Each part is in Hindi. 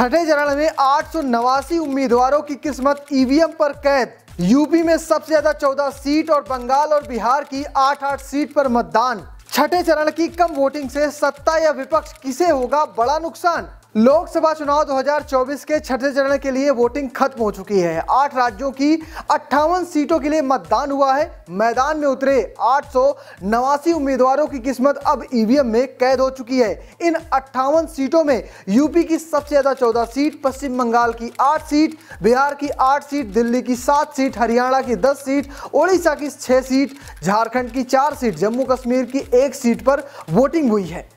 छठे चरण में आठ नवासी उम्मीदवारों की किस्मत ईवीएम पर कैद यूपी में सबसे ज्यादा चौदह सीट और बंगाल और बिहार की आठ आठ सीट पर मतदान छठे चरण की कम वोटिंग से सत्ता या विपक्ष किसे होगा बड़ा नुकसान लोकसभा चुनाव 2024 के छठे चरण के लिए वोटिंग खत्म हो चुकी है आठ राज्यों की अट्ठावन सीटों के लिए मतदान हुआ है मैदान में उतरे आठ नवासी उम्मीदवारों की किस्मत अब ईवीएम में कैद हो चुकी है इन अट्ठावन सीटों में यूपी की सबसे ज्यादा चौदह सीट पश्चिम बंगाल की आठ सीट बिहार की आठ सीट दिल्ली की सात सीट हरियाणा की दस सीट ओडिशा की छह सीट झारखंड की चार सीट जम्मू कश्मीर की एक सीट पर वोटिंग हुई है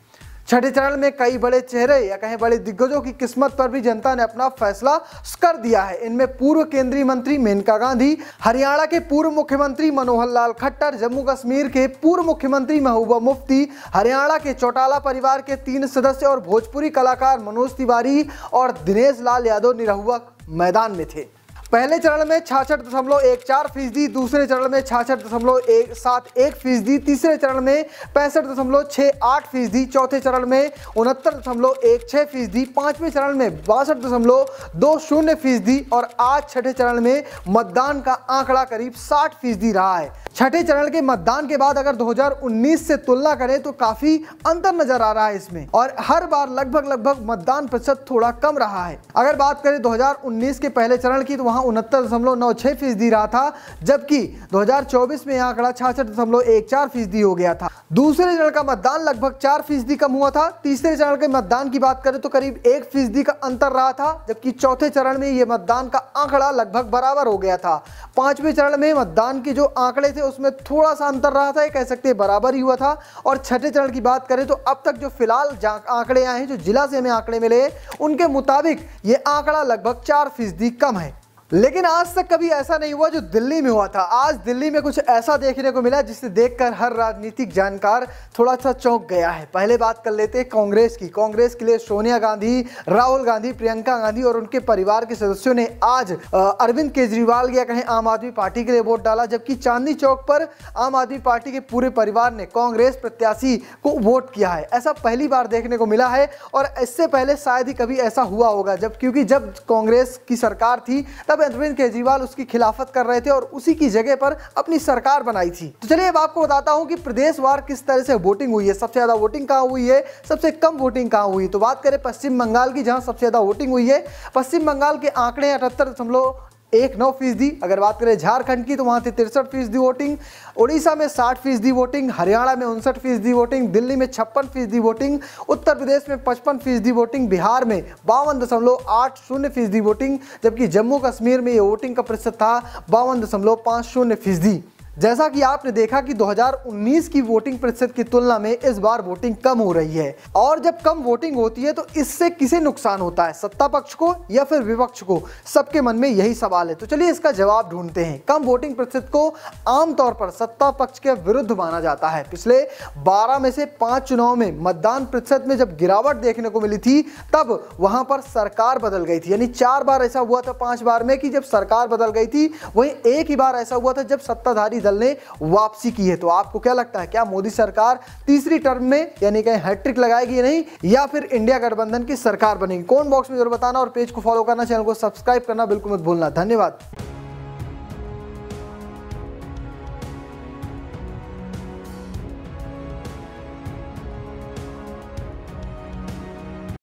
छठे चरण में कई बड़े चेहरे या कहीं बड़े दिग्गजों की किस्मत पर भी जनता ने अपना फैसला कर दिया है इनमें पूर्व केंद्रीय मंत्री मेनका गांधी हरियाणा के पूर्व मुख्यमंत्री मनोहर लाल खट्टर जम्मू कश्मीर के पूर्व मुख्यमंत्री महबूबा मुफ्ती हरियाणा के चौटाला परिवार के तीन सदस्य और भोजपुरी कलाकार मनोज तिवारी और दिनेश लाल यादव निरहुआ मैदान में थे पहले चरण में छाछठ दशमलव एक चार फीसदी दूसरे चरण में छाछठ दशमलव एक सात एक फीसदी तीसरे चरण में पैंसठ दशमलव छः आठ फीसदी चौथे चरण में उनहत्तर दशमलव एक छः फीसदी पाँचवें चरण में बासठ दशमलव दो शून्य फीसदी और आज छठे चरण में मतदान का आंकड़ा करीब साठ फीसदी रहा है छठे चरण के मतदान के बाद अगर 2019 से तुलना करें तो काफी अंतर नजर आ रहा है इसमें और हर बार लगभग लगभग मतदान प्रतिशत थोड़ा कम रहा है अगर बात करें 2019 के पहले चरण की तो वहां यहाँ उनहत्तर दशमलव नौ छः फीसदी रहा था जबकि 2024 में यह आंकड़ा छियासठ दशमलव एक चार फीसदी हो गया था दूसरे चरण का मतदान लगभग चार फीसदी कम हुआ था तीसरे चरण के मतदान की बात करें तो करीब एक फीसदी का अंतर रहा था जबकि चौथे चरण में ये मतदान का आंकड़ा लगभग बराबर हो गया था पांचवें चरण में मतदान के जो आंकड़े थे उसमें थोड़ा सा अंतर रहा था ये कह सकते हैं बराबर ही हुआ था और छठे चरण की बात करें तो अब तक जो फिलहाल आंकड़े आए हैं जो जिला से हमें आंकड़े मिले उनके मुताबिक ये आंकड़ा लगभग चार फीसदी कम है लेकिन आज तक कभी ऐसा नहीं हुआ जो दिल्ली में हुआ था आज दिल्ली में कुछ ऐसा देखने को मिला जिसे देखकर हर राजनीतिक जानकार थोड़ा सा चौंक गया है पहले बात कर लेते हैं कांग्रेस की कांग्रेस के लिए सोनिया गांधी राहुल गांधी प्रियंका गांधी और उनके परिवार के सदस्यों ने आज अरविंद केजरीवाल या कहीं आम आदमी पार्टी के लिए वोट डाला जबकि चांदनी चौक पर आम आदमी पार्टी के पूरे परिवार ने कांग्रेस प्रत्याशी को वोट किया है ऐसा पहली बार देखने को मिला है और इससे पहले शायद ही कभी ऐसा हुआ होगा जब क्योंकि जब कांग्रेस की सरकार थी तब तब अरविंद केजरीवाल उसकी खिलाफत कर रहे थे और उसी की जगह पर अपनी सरकार बनाई थी तो चलिए अब आपको बताता हूँ कि प्रदेशवार किस तरह से वोटिंग हुई है सबसे ज़्यादा वोटिंग कहाँ हुई है सबसे कम वोटिंग कहाँ हुई तो बात करें पश्चिम बंगाल की जहाँ सबसे ज़्यादा वोटिंग हुई है पश्चिम बंगाल के आंकड़े अठहत्तर दशमलव एक नौ फीसदी अगर बात करें झारखंड की तो वहाँ थी तिरसठ फीसदी वोटिंग उड़ीसा में साठ फीसदी वोटिंग हरियाणा में उनसठ फीसदी वोटिंग दिल्ली में छप्पन फीसदी वोटिंग उत्तर प्रदेश में पचपन फीसदी वोटिंग बिहार में बावन दशमलव आठ शून्य फीसदी वोटिंग जबकि जम्मू कश्मीर में ये वोटिंग का प्रतिशत था बावन दशमलव पाँच शून्य फीसदी जैसा कि आपने देखा कि 2019 की वोटिंग प्रतिशत की तुलना में इस बार वोटिंग कम हो रही है और जब कम वोटिंग होती है तो इससे किसे नुकसान होता है सत्ता पक्ष को या फिर विपक्ष को सबके मन में यही सवाल है तो चलिए इसका जवाब ढूंढते हैं कम वोटिंग प्रतिशत को आमतौर पर सत्ता पक्ष के विरुद्ध माना जाता है पिछले बारह में से पांच चुनाव में मतदान प्रतिशत में जब गिरावट देखने को मिली थी तब वहां पर सरकार बदल गई थी यानी चार बार ऐसा हुआ था पांच बार में कि जब सरकार बदल गई थी वहीं एक ही बार ऐसा हुआ था जब सत्ताधारी दल ने वापसी की है तो आपको क्या लगता है क्या मोदी सरकार तीसरी टर्म में यानी कहीं हैट्रिक लगाएगी नहीं या फिर इंडिया गठबंधन की सरकार बनेगी कौन बॉक्स में जरूर बताना और पेज को फॉलो करना चैनल को सब्सक्राइब करना बिल्कुल मत भूलना धन्यवाद